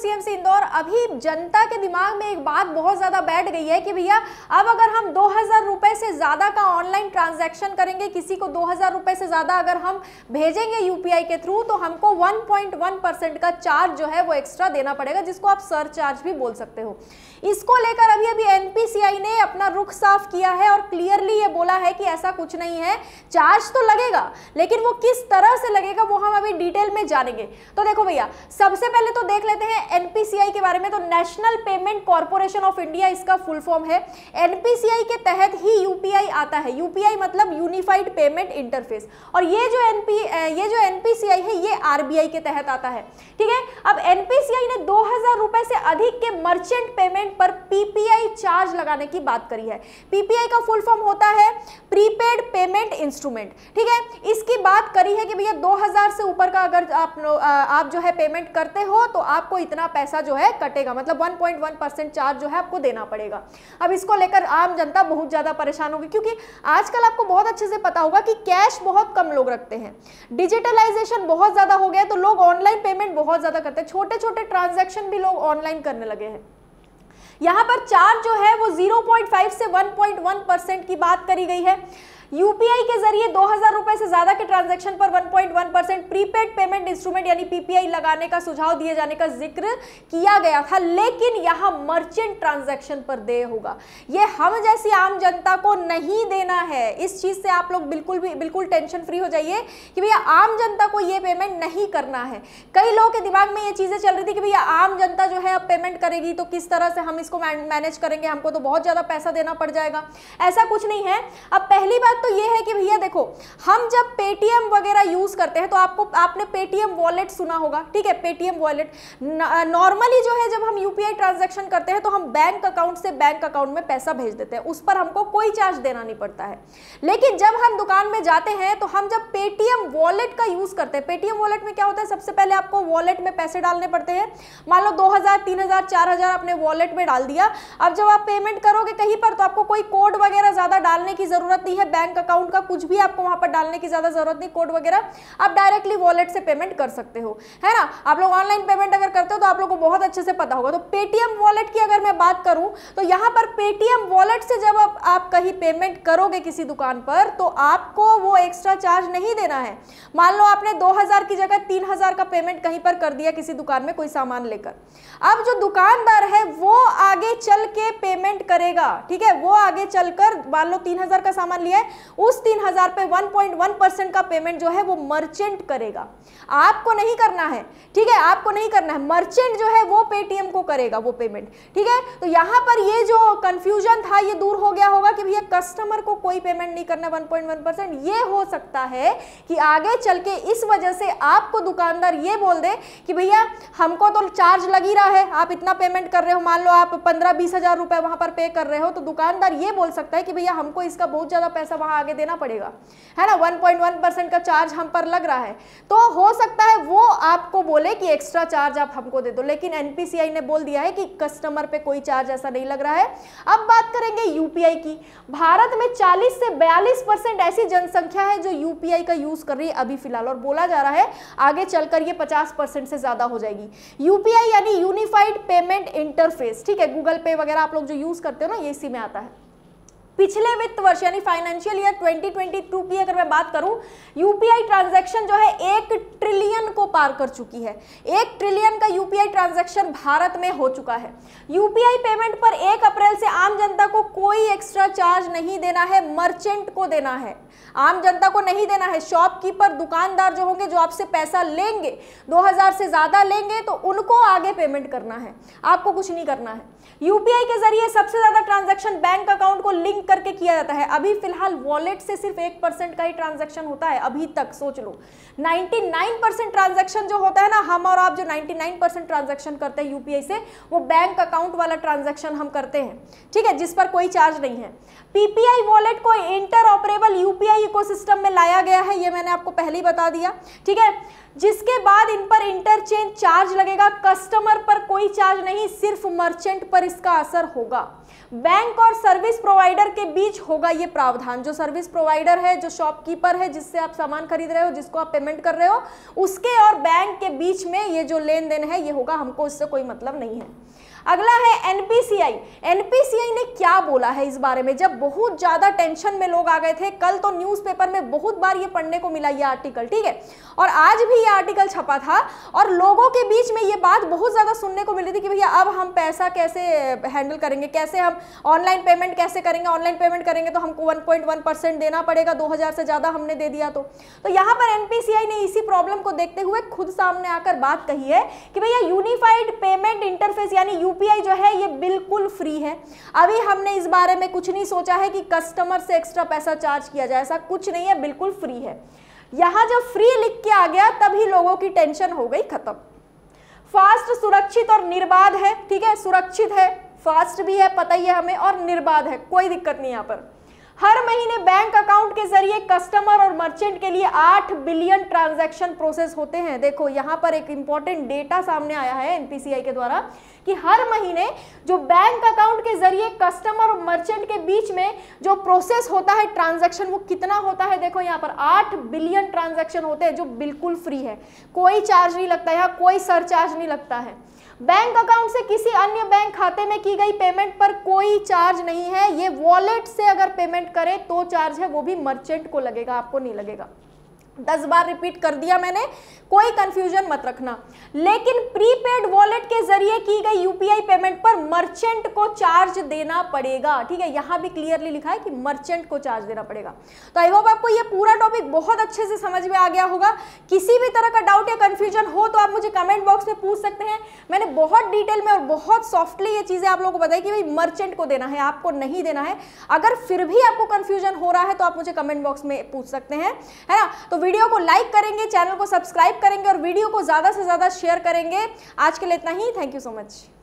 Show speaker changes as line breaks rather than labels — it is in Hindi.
सीएमसी इंदौर अभी जनता के दिमाग में एक बात बहुत ज़्यादा बैठ गई है कि भैया अब अगर हम दो हज़ार रुपये से ज़्यादा का ऑनलाइन ट्रांजेक्शन करेंगे किसी को दो हज़ार रुपये से ज़्यादा अगर हम भेजेंगे यूपीआई के थ्रू तो हमको वन परसेंट का चार्ज जो है वो एक्स्ट्रा देना पड़ेगा जिसको आप सर चार्ज भी बोल सकते हो इसको लेकर अभी अभी एनपीसीआई ने अपना रुख साफ किया है और क्लियरली ये बोला है कि ऐसा कुछ नहीं है चार्ज तो लगेगा लेकिन वो किस तरह से लगेगा वो हम हुई डिटेल में जानेंगे तो देखो भैया सबसे पहले तो देख लेते हैं एनपीसीआई के बारे में तो national payment corporation of India इसका फुल फॉर्म है एनपीसीआई के तहत ही यूपीआई आता है यूपीआई मतलब यूनिफाइड पेमेंट इंटरफेस और ये जो एनपी ये जो एनपीसीआई है ये आरबीआई के तहत आता है ठीक है अब एनपीसीआई ने दो रुपए से अधिक के मर्चेंट पेमेंट पर पीपीआई चार्ज लगाने की बात करी है पीपीआई का फुल फॉर्म होता है प्रीपेड इंस्ट्रूमेंट ठीक है इसकी बात करी है कि भैया 2000 से ऊपर का अगर आप आप जो है पेमेंट करते हो तो आपको इतना पैसा जो है कटेगा मतलब 1.1 परसेंट चार्ज जो है आपको देना पड़ेगा अब इसको लेकर आम जनता बहुत ज़्यादा परेशान होगी क्योंकि आजकल आपको बहुत अच्छे से पता होगा कि कैश बहुत कम लोग रखते हैं डिजिटलाइजेशन बहुत ज़्यादा हो गया तो लोग ऑनलाइन पेमेंट बहुत ज़्यादा करते हैं छोटे छोटे ट्रांजेक्शन भी लोग ऑनलाइन करने लगे हैं यहां पर चार्ज जो है वो 0.5 से 1.1 परसेंट की बात करी गई है यूपीआई के जरिए दो हजार रुपए से ज्यादा के ट्रांजेक्शन पर 1.1 परसेंट प्रीपेड पेमेंट इंस्ट्रूमेंट यानी पीपीआई लगाने का सुझाव दिए जाने का जिक्र किया गया था लेकिन यहां मर्चेंट ट्रांजेक्शन पर दे होगा ये हम जैसी आम जनता को नहीं देना है इस चीज से आप लोग बिल्कुल भी बिल्कुल टेंशन फ्री हो जाइए कि भैया आम जनता को ये पेमेंट नहीं करना है कई लोगों के दिमाग में ये चीजें चल रही थी कि भैया आम जनता जो है अब पेमेंट करेगी तो किस तरह से हम इसको मैनेज करेंगे हमको तो बहुत ज्यादा पैसा देना पड़ जाएगा ऐसा कुछ नहीं है अब पहली बात बात तो ये है कि भैया देखो हम जब पेटीएम वगैरह यूज़ करते हैं तो आपको आपने पेटीएम वॉलेट सुना होगा ठीक है पेटीएम वॉलेट नॉर्मली जो है जब हम यूपीआई ट्रांजेक्शन करते हैं तो हम बैंक अकाउंट से बैंक अकाउंट में पैसा भेज देते हैं उस पर हमको कोई चार्ज देना नहीं पड़ता है लेकिन जब हम दुकान में जाते हैं तो हम जब पेटीएम वॉलेट का यूज़ करते हैं पेटीएम वॉलेट में क्या होता है सबसे पहले आपको वॉलेट में पैसे डालने पड़ते हैं मान लो दो हज़ार तीन हज़ार अपने वॉलेट में डाल दिया अब जब आप पेमेंट करोगे कहीं पर तो आपको कोई कोड वगैरह ज़्यादा डालने की ज़रूरत नहीं है बैंक बैंक अकाउंट का कुछ भी आपको वहां पर डालने की ज्यादा जरूरत नहीं कोड वगैरह आप डायरेक्टली वॉलेट से पेमेंट कर सकते हो है ना आप लोग ऑनलाइन पेमेंट अगर करते हो तो आप लोग को बहुत अच्छे से पता होगा तो पेटीएम वॉलेट की अगर मैं बात करूं तो यहां पर पेटीएम वॉलेट से जब आप, कहीं पेमेंट करोगे किसी दुकान पर तो आपको वो एक्स्ट्रा चार्ज नहीं देना है मान लो आपने दो की जगह तीन का पेमेंट कहीं पर कर दिया किसी दुकान में कोई सामान लेकर अब जो दुकानदार है वो आगे चल के पेमेंट करेगा ठीक है वो आगे चलकर मान लो तीन हजार का सामान लिया है उस तीन हजार पे वन पॉइंट वन परसेंट का पेमेंट जो है वो मर्चेंट करेगा आपको नहीं करना है ठीक है आपको नहीं करना है मर्चेंट जो है वो पेटीएम को करेगा वो पेमेंट ठीक है तो यहां पर ये जो कंफ्यूजन था ये दूर हो गया होगा कि भैया कस्टमर को कोई पेमेंट नहीं करना वन परसेंट ये हो सकता है कि आगे चल के इस वजह से आपको दुकानदार ये बोल दे कि भैया हमको तो चार्ज लग ही रहा है आप इतना पेमेंट कर रहे हो मान लो आप पंद्रह बीस हजार रुपए वहां पर पे कर रहे हो तो दुकानदार ये बोल सकता है कि भैया हमको इसका बहुत ज्यादा पैसा वहां आगे देना पड़ेगा है ना 1.1 परसेंट का चार्ज हम पर लग रहा है तो हो सकता है वो आपको बोले कि एक्स्ट्रा चार्ज आप हमको दे दो लेकिन एनपीसीआई ने बोल दिया है कि कस्टमर पे कोई चार्ज ऐसा नहीं लग रहा है अब बात करेंगे यूपीआई की भारत में 40 से 42 परसेंट ऐसी जनसंख्या है जो यूपीआई का यूज कर रही है अभी फिलहाल और बोला जा रहा है आगे चलकर ये पचास से ज्यादा हो जाएगी यूपीआई यानी यूनिफाइड पेमेंट इंटरफेस ठीक है गूगल पे वगैरह आप लोग जो यूज करते हो ना ये इसी में आता है पिछले वित्त वर्ष यानी फाइनेंशियल ईयर 2022 की अगर मैं बात करूं यूपीआई ट्रांजैक्शन जो है एक ट्रिलियन को पार कर चुकी है एक ट्रिलियन का यूपीआई ट्रांजैक्शन भारत में हो चुका है यूपीआई पेमेंट पर एक अप्रैल से आम जनता को कोई एक्स्ट्रा चार्ज नहीं देना है मर्चेंट को देना है आम जनता को नहीं देना है शॉपकीपर दुकानदार जो होंगे जो आपसे पैसा लेंगे दो से ज़्यादा लेंगे तो उनको आगे पेमेंट करना है आपको कुछ नहीं करना है यूपीआई के जरिए सबसे ज्यादा ट्रांजैक्शन बैंक अकाउंट को लिंक करके किया जाता है अभी फिलहाल वॉलेट से सिर्फ एक परसेंट का ही ट्रांजैक्शन होता है अभी तक सोच लो 99 परसेंट ट्रांजेक्शन जो होता है ना हम और आप जो 99 परसेंट ट्रांजेक्शन करते हैं यूपीआई से वो बैंक अकाउंट वाला ट्रांजेक्शन हम करते हैं ठीक है जिस पर कोई चार्ज नहीं है पीपीआई वॉलेट को इंटर ऑपरेबल यूपीआई इको में लाया गया है ये मैंने आपको पहले ही बता दिया ठीक है जिसके बाद इन पर इंटरचेंज चार्ज लगेगा कस्टमर पर कोई चार्ज नहीं सिर्फ मर्चेंट पर पर इसका असर होगा बैंक और सर्विस प्रोवाइडर के बीच होगा ये प्रावधान जो सर्विस प्रोवाइडर है जो शॉपकीपर है जिससे आप सामान खरीद रहे हो जिसको आप पेमेंट कर रहे हो उसके और बैंक के बीच में ये जो लेन देन है ये होगा हमको इससे कोई मतलब नहीं है अगला है एनपीसीआई एनपीसीआई ने क्या बोला है इस बारे में जब बहुत ज्यादा टेंशन में लोग आ गए थे कल तो न्यूज़पेपर में बहुत बार ये पढ़ने को मिला ये आर्टिकल ठीक है और आज भी ये आर्टिकल छपा था और लोगों के बीच में ये बात बहुत ज़्यादा सुनने को मिली थी कि भैया अब हम पैसा कैसे हैंडल करेंगे कैसे हम ऑनलाइन पेमेंट कैसे करेंगे ऑनलाइन पेमेंट करेंगे तो हमको वन देना पड़ेगा दो से ज़्यादा हमने दे दिया तो तो यहां पर एनपीसीआई ने इसी प्रॉब्लम को देखते हुए खुद सामने आकर बात कही है कि भैया यूनिफाइड पेमेंट इंटरफेस यानी यू यूपीआई जो है ये बिल्कुल फ्री है अभी हमने इस बारे में कुछ नहीं सोचा है कि कस्टमर से एक्स्ट्रा पैसा चार्ज किया जाए ऐसा कुछ नहीं है बिल्कुल फ्री है यहाँ जब फ्री लिख के आ गया तभी लोगों की टेंशन हो गई खत्म फास्ट सुरक्षित और निर्बाध है ठीक है सुरक्षित है फास्ट भी है पता ही है हमें और निर्बाध है कोई दिक्कत नहीं यहाँ पर हर महीने बैंक अकाउंट के जरिए कस्टमर और मर्चेंट के लिए आठ बिलियन ट्रांजैक्शन प्रोसेस होते हैं देखो यहाँ पर एक इंपॉर्टेंट डेटा सामने आया है एनपीसीआई के द्वारा कि हर महीने जो बैंक अकाउंट के जरिए कस्टमर और मर्चेंट के बीच में जो प्रोसेस होता है ट्रांजैक्शन वो कितना होता है देखो यहाँ पर आठ बिलियन ट्रांजेक्शन होते हैं जो बिल्कुल फ्री है कोई चार्ज नहीं लगता यहाँ कोई सर चार्ज नहीं लगता है बैंक अकाउंट से किसी अन्य बैंक खाते में की गई पेमेंट पर कोई चार्ज नहीं है ये वॉलेट से अगर पेमेंट करें तो चार्ज है वो भी मर्चेंट को लगेगा आपको नहीं लगेगा दस बार रिपीट कर दिया मैंने कोई कंफ्यूजन मत रखना लेकिन प्रीपेड वॉलेट के जरिए की गई यूपीआई पेमेंट पर मर्चेंट को चार्ज देना पड़ेगा ठीक है यहां भी क्लियरली लिखा है कि मर्चेंट को चार्ज देना पड़ेगा तो आई होप आपको ये पूरा टॉपिक बहुत अच्छे से समझ में आ गया होगा किसी भी तरह का डाउट या कंफ्यूजन हो तो आप मुझे कमेंट बॉक्स में पूछ सकते हैं मैंने बहुत डिटेल में और बहुत सॉफ्टली ये चीज़ें आप लोगों को बताई कि भाई मर्चेंट को देना है आपको नहीं देना है अगर फिर भी आपको कंफ्यूजन हो रहा है तो आप मुझे कमेंट बॉक्स में पूछ सकते हैं है ना तो वीडियो को लाइक करेंगे चैनल को सब्सक्राइब करेंगे और वीडियो को ज़्यादा से ज़्यादा शेयर करेंगे आज के लिए इतना ही थैंक यू सो मच